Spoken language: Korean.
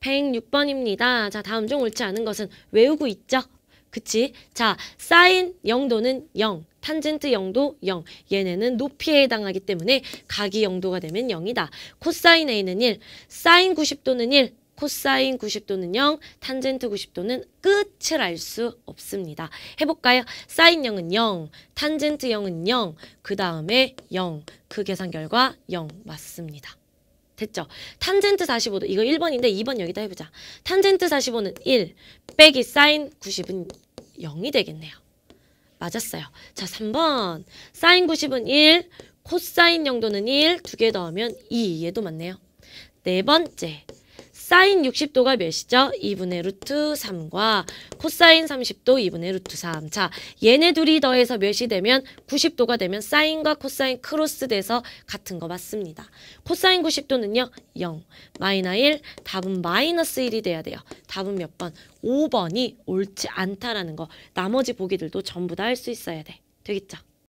106번입니다. 자, 다음 중 옳지 않은 것은 외우고 있죠? 그치? 자, 사인 영도는 0, 탄젠트 영도 0. 얘네는 높이에 해당하기 때문에 각이 영도가 되면 0이다. 코사인 A는 1, 사인 90도는 1, 코사인 90도는 0, 탄젠트 90도는 끝을 알 수 없습니다. 해볼까요? 사인 0은 0, 탄젠트 0은 0, 그 다음에 0. 그 계산 결과 0 맞습니다. 됐죠? 탄젠트 45도 이거 1번인데 2번 여기다 해보자. 탄젠트 45는 1 빼기 사인 90은 0이 되겠네요. 맞았어요. 자 3번 사인 90은 1 코사인 0도는 1두 개 더하면 2 얘도 맞네요. 네 번째 사인 60도가 몇이죠? 2분의 루트 3과 코사인 30도 2분의 루트 3. 자, 얘네 둘이 더해서 몇이 되면 90도가 되면 사인과 코사인 크로스 돼서 같은 거 맞습니다. 코사인 90도는요. 0, 마이너 1, 답은 마이너스 1이 돼야 돼요. 답은 몇 번? 5번이 옳지 않다라는 거. 나머지 보기들도 전부 다 할 수 있어야 돼. 되겠죠?